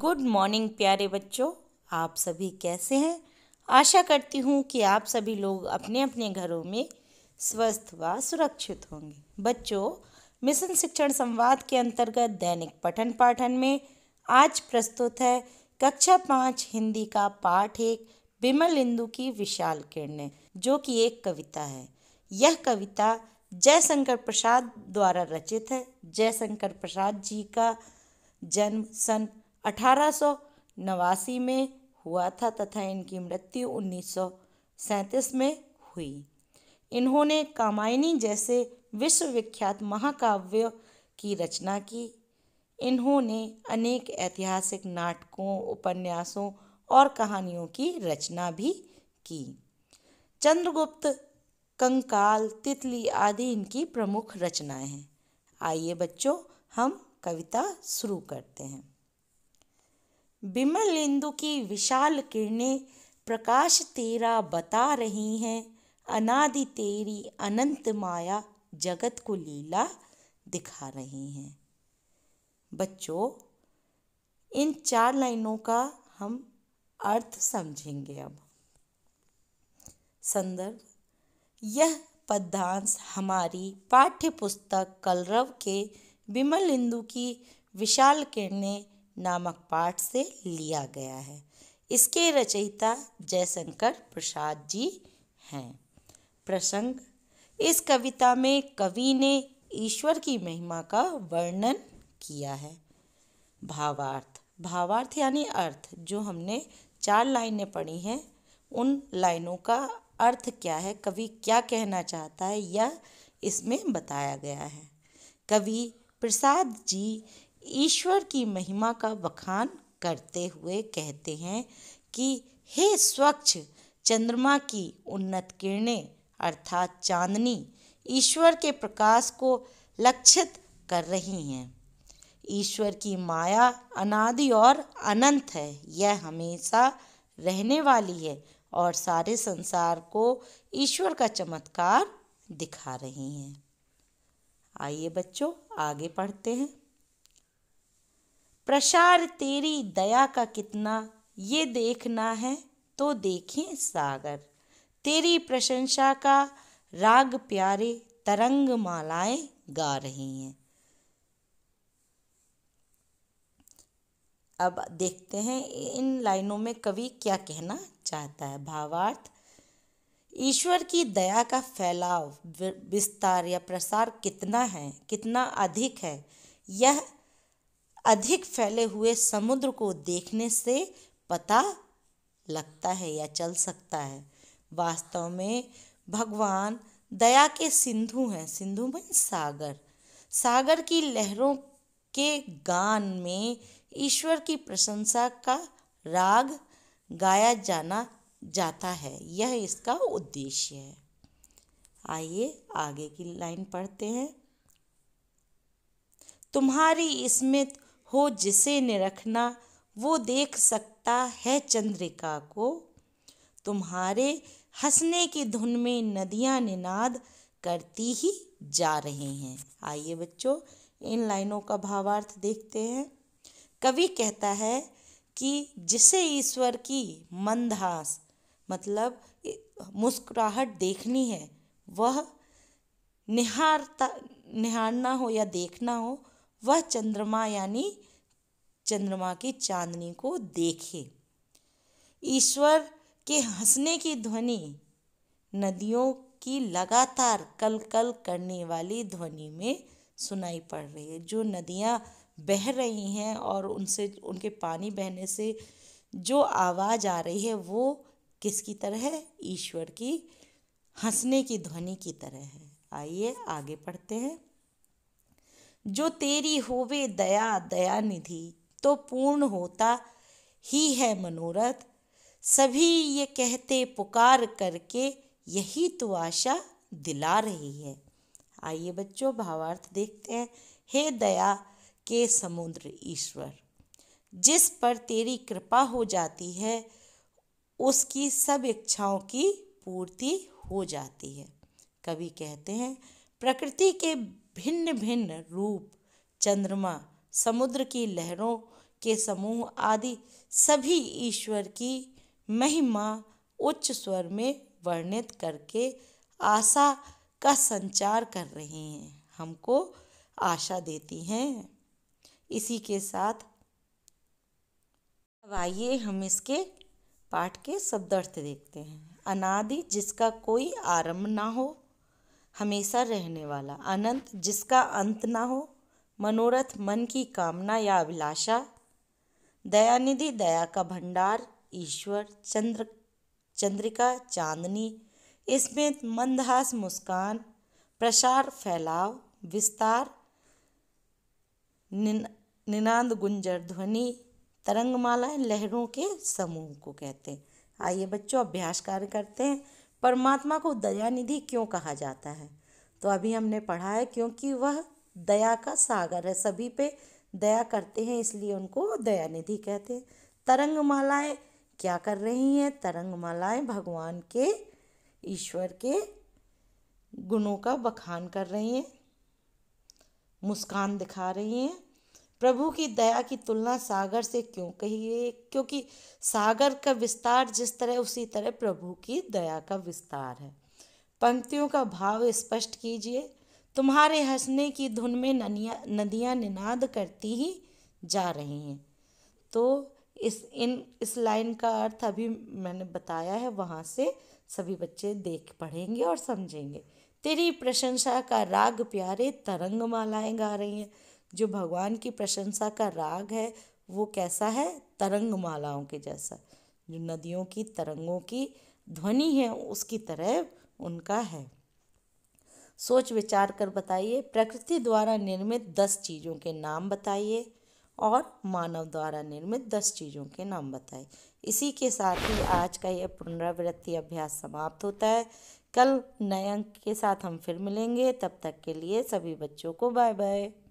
good morning प्यारे बच्चों आप सभी कैसे हैं आशा करती हूँ कि आप सभी लोग अपने अपने घरों में स्वस्थ व सुरक्षित होंगे बच्चों मिशन शिक्षण संवाद के अंतर्गत दैनिक पठन पाठन में आज प्रस्तुत है कक्षा पाँच हिंदी का पाठ एक बिमल इंदु की विशाल किरणें जो कि एक कविता है यह कविता जयशंकर प्रसाद द्वारा रचित है जयशंकर प्रसाद जी का जन्म सन अठारह में हुआ था तथा इनकी मृत्यु उन्नीस में हुई इन्होंने कामायनी जैसे विश्वविख्यात महाकाव्य की रचना की इन्होंने अनेक ऐतिहासिक नाटकों उपन्यासों और कहानियों की रचना भी की चंद्रगुप्त कंकाल तितली आदि इनकी प्रमुख रचनाएं हैं आइए बच्चों हम कविता शुरू करते हैं बिमल इंदु की विशाल किरणें प्रकाश तेरा बता रही हैं अनादि तेरी अनंत माया जगत को लीला दिखा रही हैं बच्चों इन चार लाइनों का हम अर्थ समझेंगे अब संदर्भ यह पद्यांश हमारी पाठ्य पुस्तक कलरव के बिमल इंदु की विशाल किरणें नामक पाठ से लिया गया है इसके रचयिता जयशंकर प्रसाद जी हैं प्रसंग इस कविता में कवि ने ईश्वर की महिमा का वर्णन किया है भावार्थ भावार्थ यानी अर्थ जो हमने चार लाइनें पढ़ी हैं उन लाइनों का अर्थ क्या है कवि क्या कहना चाहता है यह इसमें बताया गया है कवि प्रसाद जी ईश्वर की महिमा का बखान करते हुए कहते हैं कि हे स्वच्छ चंद्रमा की उन्नत किरणें अर्थात चांदनी ईश्वर के प्रकाश को लक्षित कर रही हैं ईश्वर की माया अनादि और अनंत है यह हमेशा रहने वाली है और सारे संसार को ईश्वर का चमत्कार दिखा रही हैं आइए बच्चों आगे पढ़ते हैं प्रसार तेरी दया का कितना ये देखना है तो देखें सागर तेरी प्रशंसा का राग प्यारे तरंग मालाएं गा रही हैं अब देखते हैं इन लाइनों में कवि क्या कहना चाहता है भावार्थ ईश्वर की दया का फैलाव विस्तार या प्रसार कितना है कितना अधिक है यह अधिक फैले हुए समुद्र को देखने से पता लगता है या चल सकता है वास्तव में भगवान दया के सिंधु हैं सिंधु में सागर सागर की लहरों के गान में ईश्वर की प्रशंसा का राग गाया जाना जाता है यह इसका उद्देश्य है आइए आगे की लाइन पढ़ते हैं तुम्हारी स्मित हो जिसे निरखना वो देख सकता है चंद्रिका को तुम्हारे हंसने की धुन में नदियाँ निनाद करती ही जा रहे हैं आइए बच्चों इन लाइनों का भावार्थ देखते हैं कवि कहता है कि जिसे ईश्वर की मंदहास मतलब मुस्कुराहट देखनी है वह निहारता निहारना हो या देखना हो वह चंद्रमा यानी चंद्रमा की चांदनी को देखे ईश्वर के हंसने की ध्वनि नदियों की लगातार कल कल करने वाली ध्वनि में सुनाई पड़ रही है जो नदियाँ बह रही हैं और उनसे उनके पानी बहने से जो आवाज़ आ रही है वो किसकी तरह है ईश्वर की हंसने की ध्वनि की तरह है आइए आगे पढ़ते हैं जो तेरी होवे दया दया निधि तो पूर्ण होता ही है मनोरथ सभी ये कहते पुकार करके यही तो आशा दिला रही है आइए बच्चों भावार्थ देखते हैं हे दया के समुद्र ईश्वर जिस पर तेरी कृपा हो जाती है उसकी सब इच्छाओं की पूर्ति हो जाती है कभी कहते हैं प्रकृति के भिन्न भिन्न रूप चंद्रमा समुद्र की लहरों के समूह आदि सभी ईश्वर की महिमा उच्च स्वर में वर्णित करके आशा का संचार कर रहे हैं हमको आशा देती हैं इसी के साथ अब आइए हम इसके पाठ के शब्दार्थ देखते हैं अनादि जिसका कोई आरंभ ना हो हमेशा रहने वाला अनंत जिसका अंत ना हो मनोरथ मन की कामना या अभिलाषा दयानिधि दया का भंडार ईश्वर चंद्र चंद्रिका चांदनी इसमें मंदहास मुस्कान प्रसार फैलाव विस्तार निन, निनाद गुंजर ध्वनि तरंगमालाएं लहरों के समूह को कहते हैं आइए बच्चों अभ्यास कार्य करते हैं परमात्मा को दयानिधि क्यों कहा जाता है तो अभी हमने पढ़ा है क्योंकि वह दया का सागर है सभी पे दया करते हैं इसलिए उनको दयानिधि कहते हैं तरंग मालाएँ क्या कर रही हैं तरंग मालाएँ भगवान के ईश्वर के गुणों का बखान कर रही हैं मुस्कान दिखा रही हैं प्रभु की दया की तुलना सागर से क्यों कहिए क्योंकि सागर का विस्तार जिस तरह उसी तरह प्रभु की दया का विस्तार है पंक्तियों का भाव स्पष्ट कीजिए तुम्हारे हंसने की धुन में ननिया नदियाँ निनाद करती ही जा रही हैं तो इस इन इस लाइन का अर्थ अभी मैंने बताया है वहाँ से सभी बच्चे देख पढ़ेंगे और समझेंगे तेरी प्रशंसा का राग प्यारे तरंग मालाएँ गा रही हैं जो भगवान की प्रशंसा का राग है वो कैसा है तरंग मालाओं के जैसा जो नदियों की तरंगों की ध्वनि है उसकी तरह उनका है सोच विचार कर बताइए प्रकृति द्वारा निर्मित दस चीज़ों के नाम बताइए और मानव द्वारा निर्मित दस चीज़ों के नाम बताएं इसी के साथ ही आज का यह पुनरावृत्ति अभ्यास समाप्त होता है कल नए अंक के साथ हम फिर मिलेंगे तब तक के लिए सभी बच्चों को बाय बाय